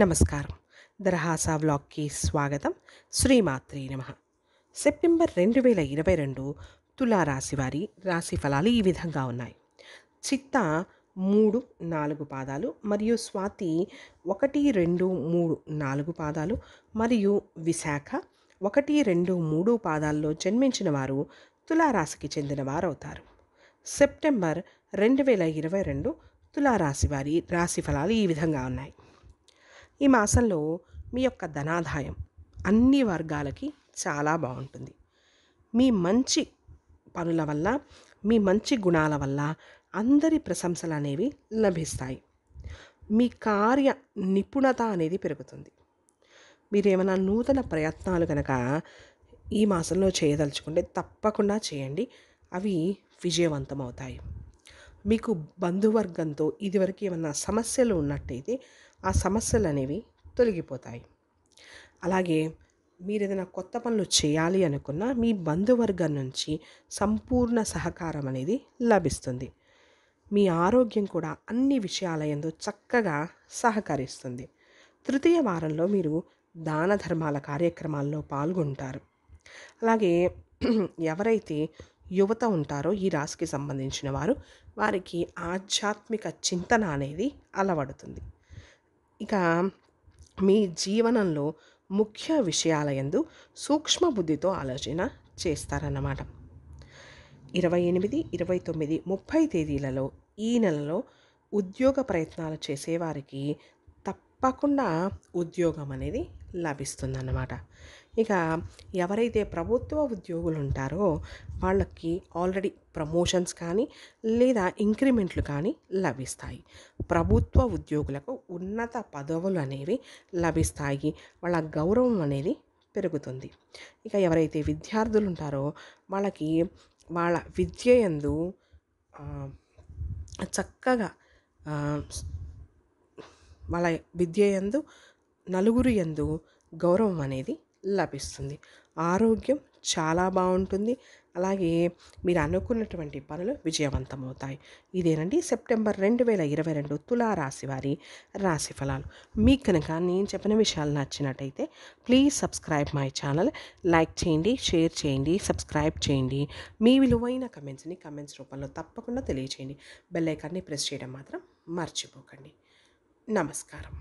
నమస్కారం దరహాసా వ్లాగ్కి స్వాగతం శ్రీమాత్రి నమ సెప్టెంబర్ రెండు వేల ఇరవై రెండు తులారాశి వారి రాశి ఫలాలు ఈ విధంగా ఉన్నాయి చిత్త మూడు నాలుగు పాదాలు మరియు స్వాతి ఒకటి రెండు మూడు నాలుగు పాదాలు మరియు విశాఖ ఒకటి రెండు మూడు పాదాల్లో జన్మించిన వారు తులారాశికి చెందిన వారవుతారు సెప్టెంబర్ రెండు వేల ఇరవై రెండు తులారాశి వారి రాశి ఫలాలు ఈ విధంగా ఉన్నాయి ఈ మాసంలో మీ యొక్క ధనాదాయం అన్ని వర్గాలకి చాలా బాగుంటుంది మీ మంచి పనుల వల్ల మీ మంచి గుణాల వల్ల అందరి ప్రశంసలు అనేవి లభిస్తాయి మీ కార్య నిపుణత అనేది పెరుగుతుంది మీరేమైనా నూతన ప్రయత్నాలు కనుక ఈ మాసంలో చేయదలుచుకుంటే తప్పకుండా చేయండి అవి విజయవంతం అవుతాయి మీకు బంధువర్గంతో ఇదివరకు ఏమన్నా సమస్యలు ఉన్నట్టయితే ఆ సమస్యలు అనేవి తొలగిపోతాయి అలాగే మీరు ఏదైనా కొత్త పనులు చేయాలి అనుకున్న మీ బంధువర్గం నుంచి సంపూర్ణ సహకారం అనేది లభిస్తుంది మీ ఆరోగ్యం కూడా అన్ని విషయాలయందు చక్కగా సహకరిస్తుంది తృతీయ వారంలో మీరు దాన ధర్మాల కార్యక్రమాల్లో పాల్గొంటారు అలాగే ఎవరైతే యువత ఉంటారో ఈ రాశికి సంబంధించిన వారు వారికి ఆధ్యాత్మిక చింతన అనేది అలవడుతుంది ఇక మీ జీవనంలో ముఖ్య విషయాల ఎందు సూక్ష్మ బుద్ధితో ఆలోచన చేస్తారన్నమాట ఇరవై ఎనిమిది ఇరవై తొమ్మిది ముప్పై తేదీలలో ఈ నెలలో ఉద్యోగ ప్రయత్నాలు చేసేవారికి తప్పకుండా ఉద్యోగం అనేది లభిస్తుందన్నమాట ఇక ఎవరైతే ప్రభుత్వ ఉద్యోగులు ఉంటారో వాళ్ళకి ఆల్రెడీ ప్రమోషన్స్ కానీ లేదా ఇంక్రిమెంట్లు కానీ లభిస్తాయి ప్రభుత్వ ఉద్యోగులకు ఉన్నత పదవులు అనేవి లభిస్తాయి వాళ్ళ గౌరవం అనేది పెరుగుతుంది ఇక ఎవరైతే విద్యార్థులు ఉంటారో వాళ్ళకి వాళ్ళ విద్య ఎందు చక్కగా వాళ్ళ విద్య ఎందు నలుగురు ఎందు గౌరవం అనేది లభిస్తుంది ఆరోగ్యం చాలా బాగుంటుంది అలాగే మీరు అనుకున్నటువంటి పనులు విజయవంతమవుతాయి ఇదేనండి సెప్టెంబర్ రెండు వేల ఇరవై రెండు రాశి వారి రాశి ఫలాలు మీకు కనుక నేను చెప్పిన విషయాలు నచ్చినట్టయితే please subscribe my channel like చేయండి షేర్ చేయండి సబ్స్క్రైబ్ చేయండి మీ విలువైన కమెంట్స్ని కమెంట్స్ రూపంలో తప్పకుండా తెలియచేయండి బెల్ ఐకాన్ని ప్రెస్ చేయడం మాత్రం మర్చిపోకండి నమస్కారం